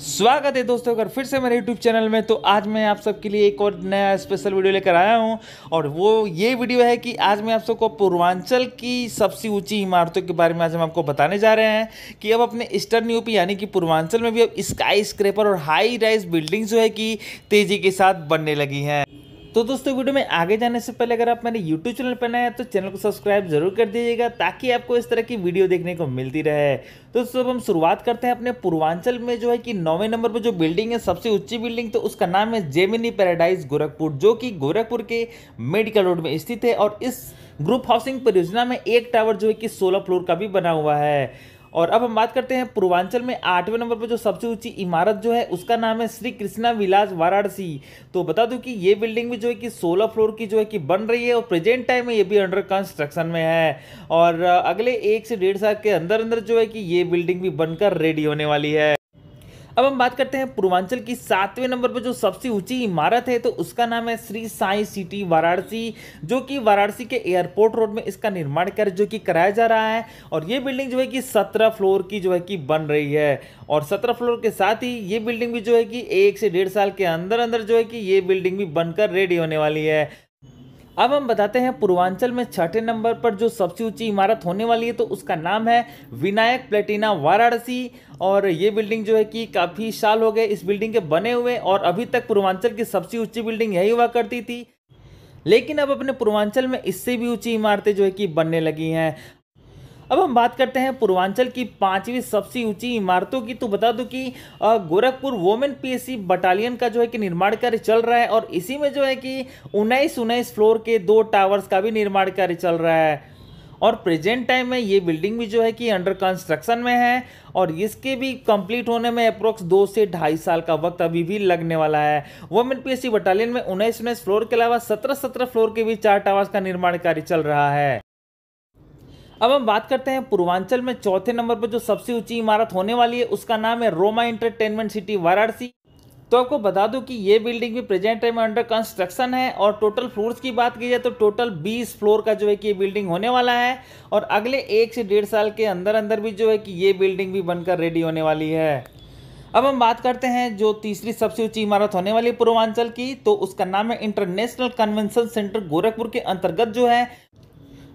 स्वागत है दोस्तों अगर फिर से मेरे YouTube चैनल में तो आज मैं आप सबके लिए एक और नया स्पेशल वीडियो लेकर आया हूं और वो ये वीडियो है कि आज मैं आप सबको पूर्वांचल की सबसे ऊंची इमारतों के बारे में आज हम आपको बताने जा रहे हैं कि अब अपने ईस्टर्न यूपी यानी कि पूर्वांचल में भी अब स्काई स्क्रेपर और हाई राइज बिल्डिंग जो है कि तेज़ी के साथ बनने लगी हैं तो दोस्तों वीडियो में आगे जाने से पहले अगर आप मेरे यूट्यूब चैनल पर नए हैं तो चैनल को सब्सक्राइब जरूर कर दीजिएगा ताकि आपको इस तरह की वीडियो देखने को मिलती रहे तो अब हम शुरुआत करते हैं अपने पूर्वांचल में जो है कि नौवें नंबर पर जो बिल्डिंग है सबसे ऊंची बिल्डिंग तो उसका नाम है जेमिनी पैराडाइज गोरखपुर जो कि गोरखपुर के मेडिकल रोड में स्थित है और इस ग्रुप हाउसिंग परियोजना में एक टावर जो है कि सोलह फ्लोर का भी बना हुआ है और अब हम बात करते हैं पूर्वांचल में आठवें नंबर पर जो सबसे ऊंची इमारत जो है उसका नाम है श्री कृष्णा विलास वाराणसी तो बता दूं कि ये बिल्डिंग भी जो है कि 16 फ्लोर की जो है कि बन रही है और प्रेजेंट टाइम में ये भी अंडर कंस्ट्रक्शन में है और अगले एक से डेढ़ साल के अंदर अंदर जो है कि ये बिल्डिंग भी बनकर रेडी होने वाली है अब हम बात करते हैं पूर्वांचल की सातवें नंबर पर जो सबसे ऊंची इमारत है तो उसका नाम है श्री साई सिटी वाराणसी जो कि वाराणसी के एयरपोर्ट रोड में इसका निर्माण कर जो कि कराया जा रहा है और ये बिल्डिंग जो है कि सत्रह फ्लोर की जो है कि बन रही है और सत्रह फ्लोर के साथ ही ये बिल्डिंग भी जो है कि एक से डेढ़ साल के अंदर अंदर जो है कि ये बिल्डिंग भी बनकर रेडी होने वाली है अब हम बताते हैं पूर्वांचल में छठे नंबर पर जो सबसे ऊंची इमारत होने वाली है तो उसका नाम है विनायक प्लेटिना वाराणसी और ये बिल्डिंग जो है कि काफ़ी साल हो गए इस बिल्डिंग के बने हुए और अभी तक पूर्वांचल की सबसे ऊंची बिल्डिंग यही हुआ करती थी लेकिन अब अपने पूर्वांचल में इससे भी ऊंची इमारतें जो है कि बनने लगी हैं अब हम बात करते हैं पूर्वांचल की पांचवी सबसे ऊंची इमारतों की तो बता दूं कि गोरखपुर वोमेन पीएससी बटालियन का जो है कि निर्माण कार्य चल रहा है और इसी में जो है कि उन्नीस उन्नीस फ्लोर के दो टावर्स का भी निर्माण कार्य चल रहा है और प्रेजेंट टाइम में ये बिल्डिंग भी जो है कि अंडर कंस्ट्रक्शन में है और इसके भी कंप्लीट होने में अप्रोक्स दो से ढाई साल का वक्त अभी भी लगने वाला है वोमेन पीएससी बटालियन में उन्नीस उन्नीस फ्लोर के अलावा सत्रह सत्रह फ्लोर के भी चार टावर्स का निर्माण कार्य चल रहा है अब हम बात करते हैं पूर्वांचल में चौथे नंबर पर जो सबसे ऊंची इमारत होने वाली है उसका नाम है रोमा इंटरटेनमेंट सिटी वाराणसी तो आपको बता दूं कि ये बिल्डिंग भी प्रेजेंट टाइम में अंडर कंस्ट्रक्शन है और टोटल फ्लोर्स की बात की जाए तो टोटल 20 फ्लोर का जो है कि ये बिल्डिंग होने वाला है और अगले एक से डेढ़ साल के अंदर अंदर भी जो है कि ये बिल्डिंग भी बनकर रेडी होने वाली है अब हम बात करते हैं जो तीसरी सबसे ऊंची इमारत होने वाली है पूर्वांचल की तो उसका नाम है इंटरनेशनल कन्वेंशन सेंटर गोरखपुर के अंतर्गत जो है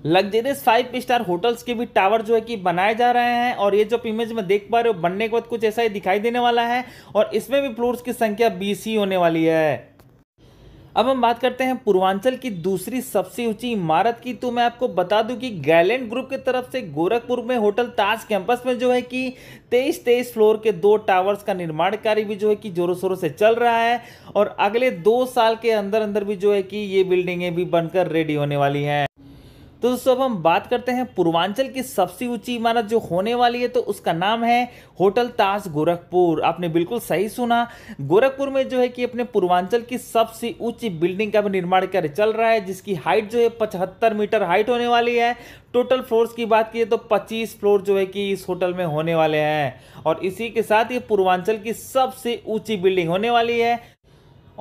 लग्जरियस फाइव स्टार होटल्स के भी टावर जो है कि बनाए जा रहे हैं और ये जो आप इमेज में देख पा रहे हो बनने के बाद कुछ ऐसा ही दिखाई देने वाला है और इसमें भी फ्लोर्स की संख्या बीस ही होने वाली है अब हम बात करते हैं पूर्वांचल की दूसरी सबसे ऊंची इमारत की तो मैं आपको बता दूं कि गैलेंट ग्रुप की तरफ से गोरखपुर में होटल ताज कैंपस में जो है कि तेईस तेईस फ्लोर के दो टावर्स का निर्माण कार्य भी जो है कि जोरों शोरों से चल रहा है और अगले दो साल के अंदर अंदर भी जो है कि ये बिल्डिंगें भी बनकर रेडी होने वाली हैं तो दोस्तों अब हम बात करते हैं पूर्वांचल की सबसे ऊंची इमारत जो होने वाली है तो उसका नाम है होटल ताज गोरखपुर आपने बिल्कुल सही सुना गोरखपुर में जो है कि अपने पूर्वांचल की सबसे ऊंची बिल्डिंग का भी निर्माण कार्य चल रहा है जिसकी हाइट जो है पचहत्तर मीटर हाइट होने वाली है टोटल फ्लोर्स की बात की तो पच्चीस फ्लोर जो है कि इस होटल में होने वाले हैं और इसी के साथ ये पूर्वांचल की सबसे ऊंची बिल्डिंग होने वाली है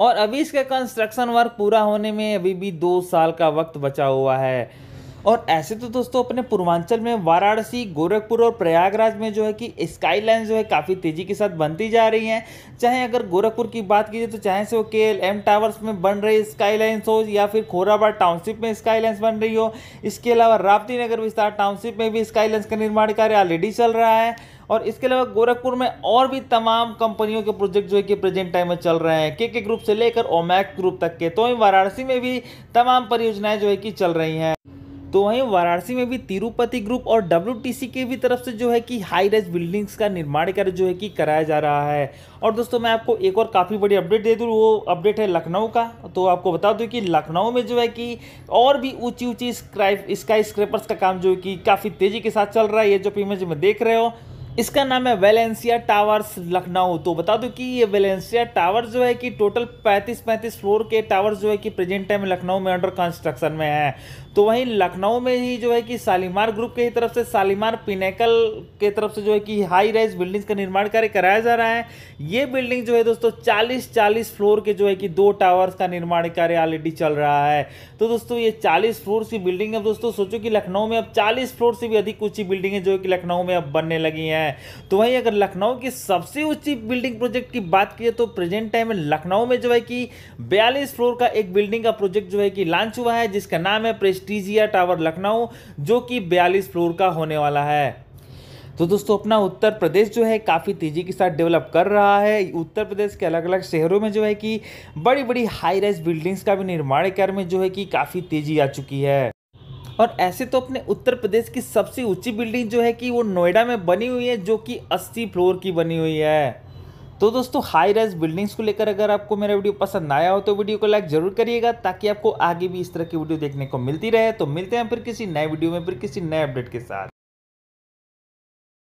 और अभी इसका कंस्ट्रक्शन वर्क पूरा होने में अभी भी दो साल का वक्त बचा हुआ है और ऐसे तो दोस्तों अपने पूर्वांचल में वाराणसी गोरखपुर और प्रयागराज में जो है कि स्काई लाइन जो है काफ़ी तेज़ी के साथ बनती जा रही हैं चाहे अगर गोरखपुर की बात की जाए तो चाहे से वो के एल एम टावर्स में बन रही स्काई लाइन्स हो या फिर खोराबाद टाउनशिप में स्काई लाइन्स बन रही हो इसके अलावा राप्ती नगर विस्तार टाउनशिप में भी स्काई लाइन्स का निर्माण कार्य ऑलरेडी चल रहा है और इसके अलावा गोरखपुर में और भी तमाम कंपनियों के प्रोजेक्ट जो है कि प्रेजेंट टाइम में चल रहे हैं के के ग्रुप से लेकर ओमैक ग्रुप तक के तो वाराणसी में भी तमाम परियोजनाएं जो है कि चल रही हैं तो वहीं वाराणसी में भी तिरुपति ग्रुप और डब्ल्यू के भी तरफ से जो है कि हाई रेज बिल्डिंग्स का निर्माण कार्य जो है कि कराया जा रहा है और दोस्तों मैं आपको एक और काफ़ी बड़ी अपडेट दे दूँ वो अपडेट है लखनऊ का तो आपको बता दूँ कि लखनऊ में जो है कि और भी ऊंची ऊंची स्काई स्क्रेपर्स का काम जो है कि काफ़ी तेज़ी के साथ चल रहा है ये जो इमेज में देख रहे हो इसका नाम है वेलेंसिया टावर्स लखनऊ तो बता दूं कि ये वेलेंसिया टावर जो है कि टोटल 35-35 फ्लोर के टावर जो है कि प्रेजेंट टाइम लखनऊ में अंडर कंस्ट्रक्शन में है तो वहीं लखनऊ में ही जो है कि शालीमार ग्रुप के ही तरफ से शालीमार पिनेकल के तरफ से जो है कि हाई राइज बिल्डिंग्स का निर्माण कार्य कराया जा रहा है ये बिल्डिंग जो है दोस्तों 40 40 फ्लोर के जो है कि दो टावर्स का निर्माण कार्य ऑलरेडी चल रहा है तो दोस्तों ये 40 फ्लोर की बिल्डिंग अब दोस्तों सोचो कि लखनऊ में अब चालीस फ्लोर से भी अधिक ऊंची बिल्डिंगें जो है कि लखनऊ में अब बनने लगी हैं तो वहीं अगर लखनऊ की सबसे ऊंची बिल्डिंग प्रोजेक्ट की बात की तो प्रेजेंट टाइम में लखनऊ में जो है कि बयालीस फ्लोर का एक बिल्डिंग का प्रोजेक्ट जो है कि लॉन्च हुआ है जिसका नाम है प्रेस प्रेस्टीजिया टावर लखनऊ जो कि बयालीस फ्लोर का होने वाला है तो दोस्तों अपना उत्तर प्रदेश जो है काफ़ी तेज़ी के साथ डेवलप कर रहा है उत्तर प्रदेश के अलग अलग शहरों में जो है कि बड़ी बड़ी हाई राइज बिल्डिंग्स का भी निर्माण कार्य में जो है कि काफ़ी तेज़ी आ चुकी है और ऐसे तो अपने उत्तर प्रदेश की सबसे ऊंची बिल्डिंग जो है कि वो नोएडा में बनी हुई है जो कि 80 फ्लोर की बनी हुई है तो दोस्तों हाई राइज बिल्डिंग्स को लेकर अगर आपको मेरा वीडियो पसंद आया हो तो वीडियो को लाइक जरूर करिएगा ताकि आपको आगे भी इस तरह की वीडियो देखने को मिलती रहे तो मिलते हैं फिर किसी नए वीडियो में फिर किसी नए अपडेट के साथ